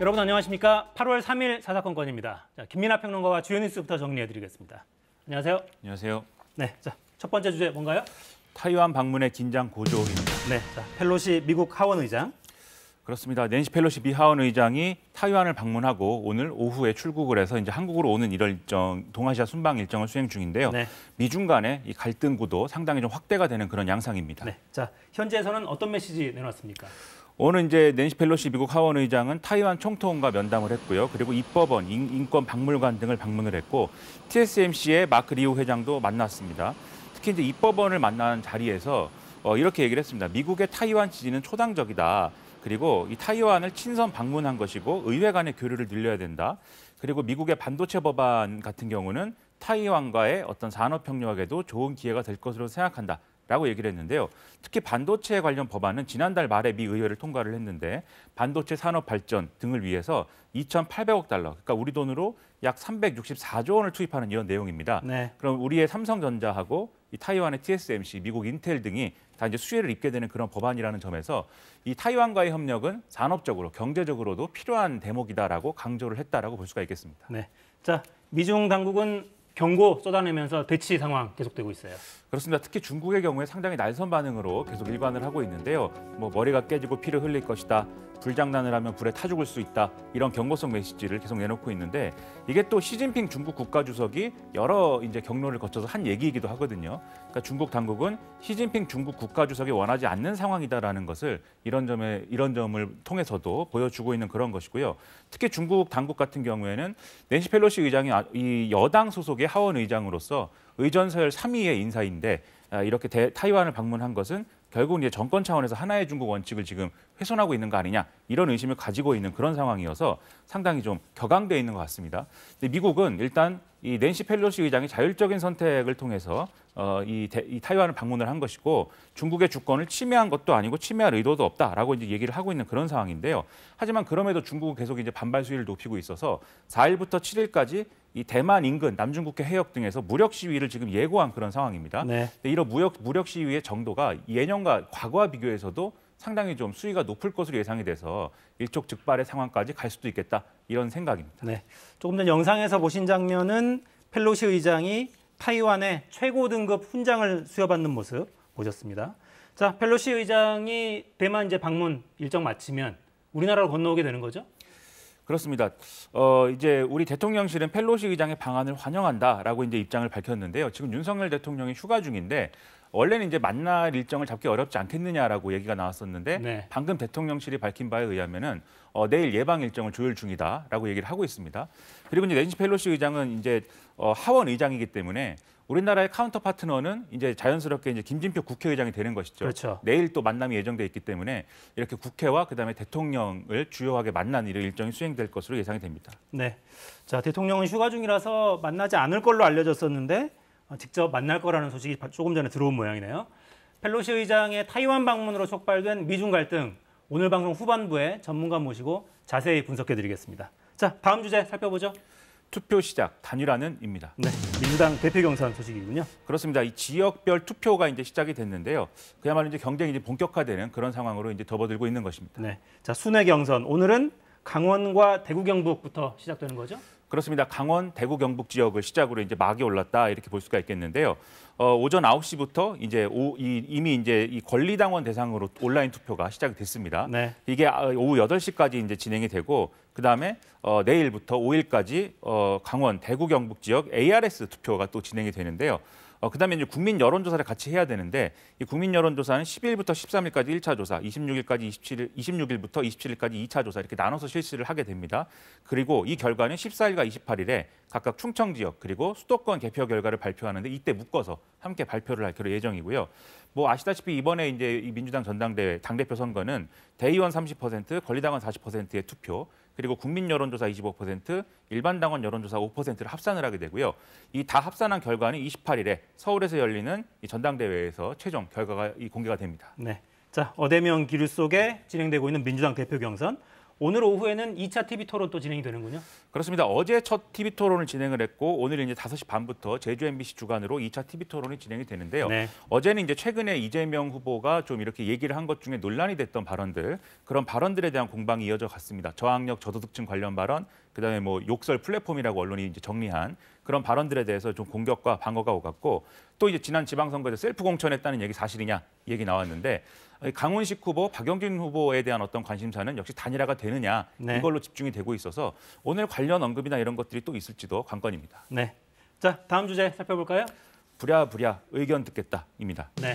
여러분 안녕하십니까? 8월 3일 사사건건입니다. 자, 김민아 평론가와 주요 뉴스부터 정리해드리겠습니다. 안녕하세요. 안녕하세요. 네, 자, 첫 번째 주제 뭔가요? 타이완 방문의 긴장 고조입니다. 네, 자, 펠로시 미국 하원 의장. 그렇습니다. 낸시 펠로시 미 하원 의장이 타이완을 방문하고 오늘 오후에 출국을 해서 이제 한국으로 오는 이런 일정, 동아시아 순방 일정을 수행 중인데요. 네. 미중 간의 이 갈등 구도 상당히 좀 확대가 되는 그런 양상입니다. 네, 자, 현지에서는 어떤 메시지 내놨습니까? 오늘 이제 낸시 펠로시 미국 하원 의장은 타이완 총통과 면담을 했고요. 그리고 입법원, 인, 권 박물관 등을 방문을 했고 TSMC의 마크 리우 회장도 만났습니다. 특히 이제 입법원을 만난 자리에서 어, 이렇게 얘기를 했습니다. 미국의 타이완 지지는 초당적이다. 그리고 이 타이완을 친선 방문한 것이고 의회 간의 교류를 늘려야 된다. 그리고 미국의 반도체 법안 같은 경우는 타이완과의 어떤 산업 협력에도 좋은 기회가 될 것으로 생각한다. 라고 얘기를 했는데요. 특히 반도체 관련 법안은 지난달 말에 미 의회를 통과를 했는데 반도체 산업 발전 등을 위해서 2,800억 달러, 그러니까 우리 돈으로 약 364조 원을 투입하는 이런 내용입니다. 네. 그럼 우리의 삼성전자하고 이 타이완의 TSMC, 미국 인텔 등이 다 이제 수혜를 입게 되는 그런 법안이라는 점에서 이 타이완과의 협력은 산업적으로 경제적으로도 필요한 대목이다라고 강조를 했다라고 볼 수가 있겠습니다. 네. 자, 미중 당국은 경고 쏟아내면서 대치 상황 계속되고 있어요. 그렇습니다. 특히 중국의 경우에 상당히 난선 반응으로 계속 일관을 하고 있는데요. 뭐 머리가 깨지고 피를 흘릴 것이다. 불장난을 하면 불에 타 죽을 수 있다 이런 경고성 메시지를 계속 내놓고 있는데 이게 또 시진핑 중국 국가주석이 여러 이제 경로를 거쳐서 한 얘기이기도 하거든요. 그러니까 중국 당국은 시진핑 중국 국가주석이 원하지 않는 상황이다라는 것을 이런 점에 이런 점을 통해서도 보여주고 있는 그런 것이고요. 특히 중국 당국 같은 경우에는 낸시 펠로시 의장이 아, 이 여당 소속의 하원 의장으로서 의전서열 3위의 인사인데 아, 이렇게 대, 타이완을 방문한 것은 결국은 이제 정권 차원에서 하나의 중국 원칙을 지금 훼손하고 있는 거 아니냐 이런 의심을 가지고 있는 그런 상황이어서 상당히 좀 격앙돼 있는 것 같습니다. 미국은 일단 이 낸시 펠로시 의장이 자율적인 선택을 통해서 어, 이, 대, 이 타이완을 방문을 한 것이고 중국의 주권을 침해한 것도 아니고 침해할 의도도 없다라고 이제 얘기를 하고 있는 그런 상황인데요. 하지만 그럼에도 중국은 계속 이제 반발 수위를 높이고 있어서 4일부터 7일까지 이 대만 인근 남중국해 해역 등에서 무력 시위를 지금 예고한 그런 상황입니다. 네. 이런 무역 무력 시위의 정도가 예년과 과거와 비교해서도 상당히 좀 수위가 높을 것으로 예상이 돼서 일촉즉발의 상황까지 갈 수도 있겠다 이런 생각입니다. 네, 조금 전 영상에서 보신 장면은 펠로시 의장이 타이완의 최고 등급 훈장을 수여받는 모습 보셨습니다. 자, 펠로시 의장이 대만 이제 방문 일정 마치면 우리나라로 건너오게 되는 거죠? 그렇습니다. 어, 이제 우리 대통령실은 펠로시 의장의 방안을 환영한다라고 이제 입장을 밝혔는데요. 지금 윤석열 대통령이 휴가 중인데 원래는 이제 만날 일정을 잡기 어렵지 않겠느냐라고 얘기가 나왔었는데 네. 방금 대통령실이 밝힌 바에 의하면은 어, 내일 예방 일정을 조율 중이다라고 얘기를 하고 있습니다. 그리고 이제 낸시 펠로시 의장은 이제 어, 하원 의장이기 때문에 우리나라의 카운터 파트너는 이제 자연스럽게 이제 김진표 국회의장이 되는 것이죠. 그렇죠. 내일 또 만남이 예정돼 있기 때문에 이렇게 국회와 그다음에 대통령을 주요하게 만난 일을 일정이 수행될 것으로 예상이 됩니다. 네. 자, 대통령은 휴가 중이라서 만나지 않을 걸로 알려졌었는데 어, 직접 만날 거라는 소식이 조금 전에 들어온 모양이네요. 펠로시 의장의 타이완 방문으로 촉발된 미중 갈등 오늘 방송 후반부에 전문가 모시고 자세히 분석해 드리겠습니다. 자, 다음 주제 살펴보죠. 투표 시작 단일화는 입니다. 네, 민주당 대표 경선 소식이군요. 그렇습니다. 이 지역별 투표가 이제 시작이 됐는데요. 그야말로 이제 경쟁이 이제 본격화되는 그런 상황으로 이제 접어들고 있는 것입니다. 네, 자 순회 경선 오늘은 강원과 대구 경북부터 시작되는 거죠? 그렇습니다. 강원, 대구, 경북 지역을 시작으로 이제 막이 올랐다 이렇게 볼 수가 있겠는데요. 어, 오전 9시부터 이제 오, 이, 미 이제 이 권리당원 대상으로 온라인 투표가 시작이 됐습니다. 네. 이게 아, 오후 8시까지 이제 진행이 되고 그다음에 어, 내일부터 5일까지 어, 강원, 대구, 경북 지역 ARS 투표가 또 진행이 되는데요. 어, 그다음에 이제 국민 여론조사를 같이 해야 되는데 이 국민 여론조사는 10일부터 13일까지 1차 조사, 26일까지 27일, 26일부터 27일까지 2차 조사 이렇게 나눠서 실시를 하게 됩니다. 그리고 이 결과는 14일과 28일에 각각 충청 지역 그리고 수도권 개표 결과를 발표하는데 이때 묶어서 함께 발표를 할 예정이고요. 뭐 아시다시피 이번에 이제 민주당 전당대회 당대표 선거는 대의원 30%, 권리당원 40%의 투표, 그리고 국민 여론조사 25%, 일반 당원 여론조사 5%를 합산을 하게 되고요. 이 다 합산한 결과는 28일에 서울에서 열리는 이 전당대회에서 최종 결과가 이 공개가 됩니다. 네. 자, 어대명 기류 속에 진행되고 있는 민주당 대표 경선 오늘 오후에는 2차 TV 토론 또 진행이 되는군요. 그렇습니다. 어제 첫 TV 토론을 진행을 했고 오늘 이제 5시 반부터 제주 MBC 주간으로 2차 TV 토론이 진행이 되는데요. 네. 어제는 이제 최근에 이재명 후보가 좀 이렇게 얘기를 한 것 중에 논란이 됐던 발언들 그런 발언들에 대한 공방이 이어져 갔습니다. 저항력 저소득층 관련 발언, 그다음에 뭐 욕설 플랫폼이라고 언론이 이제 정리한 그런 발언들에 대해서 좀 공격과 방어가 오갔고 또 이제 지난 지방선거에서 셀프 공천했다는 얘기 사실이냐 얘기 나왔는데 강원식 후보, 박영진 후보에 대한 어떤 관심사는 역시 단일화가 되느냐 네. 이걸로 집중이 되고 있어서 오늘 관련 언급이나 이런 것들이 또 있을지도 관건입니다. 네. 자 다음 주제 살펴볼까요? 부랴부랴 의견 듣겠다입니다. 네.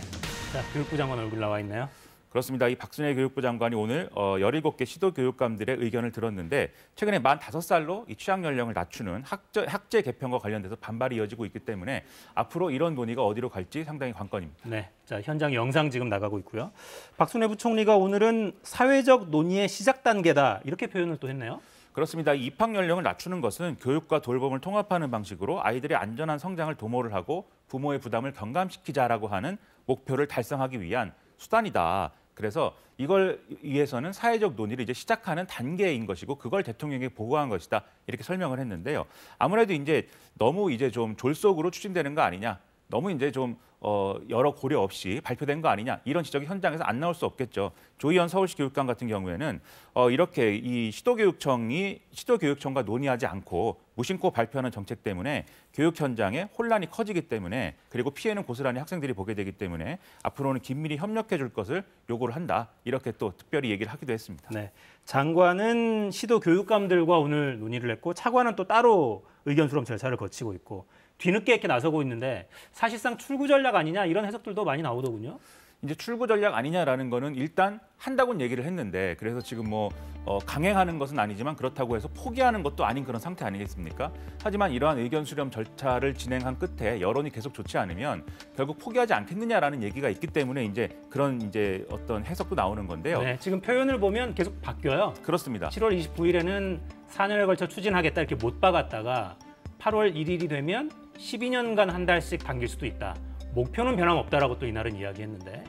자 교육부 장관 얼굴 나와 있네요. 그렇습니다. 이 박순애 교육부 장관이 오늘 17개 어, 시도 교육감들의 의견을 들었는데 최근에 만5 살로이 취학 연령을 낮추는 학제, 학제 개편과 관련돼서 반발이 이어지고 있기 때문에 앞으로 이런 논의가 어디로 갈지 상당히 관건입니다. 네, 자 현장 영상 지금 나가고 있고요. 박순애 부총리가 오늘은 사회적 논의의 시작 단계다 이렇게 표현을 또 했네요. 그렇습니다. 입학 연령을 낮추는 것은 교육과 돌봄을 통합하는 방식으로 아이들의 안전한 성장을 도모를 하고 부모의 부담을 경감시키자라고 하는 목표를 달성하기 위한 수단이다. 그래서 이걸 위해서는 사회적 논의를 이제 시작하는 단계인 것이고 그걸 대통령에게 보고한 것이다 이렇게 설명을 했는데요. 아무래도 이제 너무 이제 좀 졸속으로 추진되는 거 아니냐, 너무 이제 좀 어, 여러 고려 없이 발표된 거 아니냐 이런 지적이 현장에서 안 나올 수 없겠죠. 조희연 서울시 교육감 같은 경우에는 어, 이렇게 이 시도교육청이 시도교육청과 논의하지 않고 무심코 발표하는 정책 때문에 교육 현장에 혼란이 커지기 때문에 그리고 피해는 고스란히 학생들이 보게 되기 때문에 앞으로는 긴밀히 협력해 줄 것을 요구를 한다. 이렇게 또 특별히 얘기를 하기도 했습니다. 네. 장관은 시도 교육감들과 오늘 논의를 했고 차관은 또 따로 의견 수렴 절차를 거치고 있고 뒤늦게 이렇게 나서고 있는데 사실상 출구 전략 아니냐 이런 해석들도 많이 나오더군요. 이제 출구 전략 아니냐라는 거는 일단 한다고는 얘기를 했는데 그래서 지금 뭐 어, 강행하는 것은 아니지만 그렇다고 해서 포기하는 것도 아닌 그런 상태 아니겠습니까? 하지만 이러한 의견 수렴 절차를 진행한 끝에 여론이 계속 좋지 않으면 결국 포기하지 않겠느냐라는 얘기가 있기 때문에 이제 그런 이제 어떤 해석도 나오는 건데요. 네, 지금 표현을 보면 계속 바뀌어요. 그렇습니다. 7월 29일에는 4년에 걸쳐 추진하겠다 이렇게 못 박았다가 8월 1일이 되면 12년간 한 달씩 당길 수도 있다. 목표는 변함없다라고 또 이날은 이야기했는데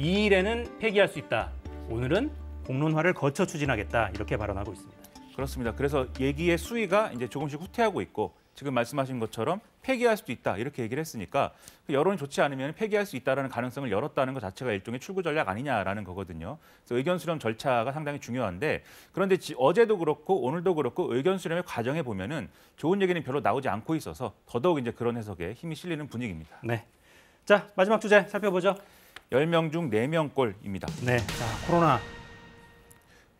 이일에는 폐기할 수 있다. 오늘은 공론화를 거쳐 추진하겠다. 이렇게 발언하고 있습니다. 그렇습니다. 그래서 얘기의 수위가 이제 조금씩 후퇴하고 있고 지금 말씀하신 것처럼 폐기할 수도 있다 이렇게 얘기를 했으니까 그 여론이 좋지 않으면 폐기할 수 있다라는 가능성을 열었다는 것 자체가 일종의 출구 전략 아니냐라는 거거든요. 그래서 의견 수렴 절차가 상당히 중요한데 그런데 어제도 그렇고 오늘도 그렇고 의견 수렴의 과정에 보면은 좋은 얘기는 별로 나오지 않고 있어서 더더욱 이제 그런 해석에 힘이 실리는 분위기입니다. 네. 자 마지막 주제 살펴보죠. 열명중 네명꼴입니다 네, 자, 코로나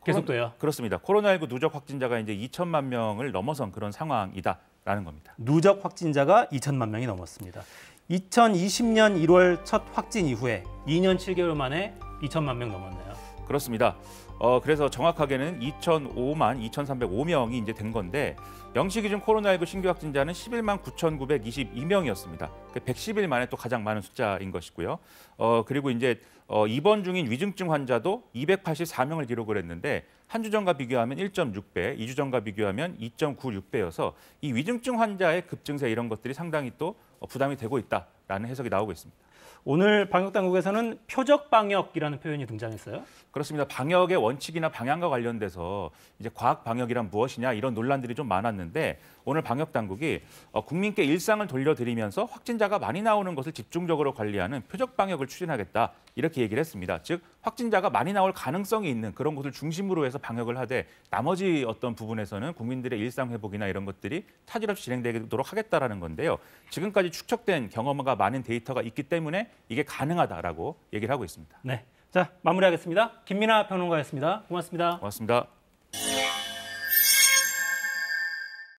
계속돼요. 그렇습니다. 코로나19 누적 확진자가 이제 2천만 명을 넘어선 그런 상황이다라는 겁니다. 누적 확진자가 2천만 명이 넘었습니다. 2020년 1월 첫 확진 이후에 2년 7개월 만에 2천만 명 넘었네요. 그렇습니다. 어, 그래서 정확하게는 2,005만 2,305명이 이제 된 건데 영시 기준 코로나19 신규 확진자는 11만 9,922명이었습니다. 110일 만에 또 가장 많은 숫자인 것이고요. 어, 그리고 이제 어, 입원 중인 위중증 환자도 284명을 기록을 했는데 한 주 전과 비교하면 1.6배, 2주 전과 비교하면 2.96배여서 이 위중증 환자의 급증세 이런 것들이 상당히 또 부담이 되고 있다라는 해석이 나오고 있습니다. 오늘 방역 당국에서는 표적 방역이라는 표현이 등장했어요. 그렇습니다. 방역의 원칙이나 방향과 관련돼서 이제 과학 방역이란 무엇이냐 이런 논란들이 좀 많았는데 오늘 방역 당국이 어, 국민께 일상을 돌려드리면서 확진자가 많이 나오는 것을 집중적으로 관리하는 표적 방역을 추진하겠다 이렇게 얘기를 했습니다. 즉 확진자가 많이 나올 가능성이 있는 그런 곳을 중심으로 해서 방역을 하되 나머지 어떤 부분에서는 국민들의 일상 회복이나 이런 것들이 타결 없이 진행되도록 하겠다라는 건데요. 지금까지 축적된 경험과 많은 데이터가 있기 때문에 이게 가능하다라고 얘기를 하고 있습니다. 네. 자, 마무리하겠습니다. 김민아 평론가였습니다. 고맙습니다. 고맙습니다.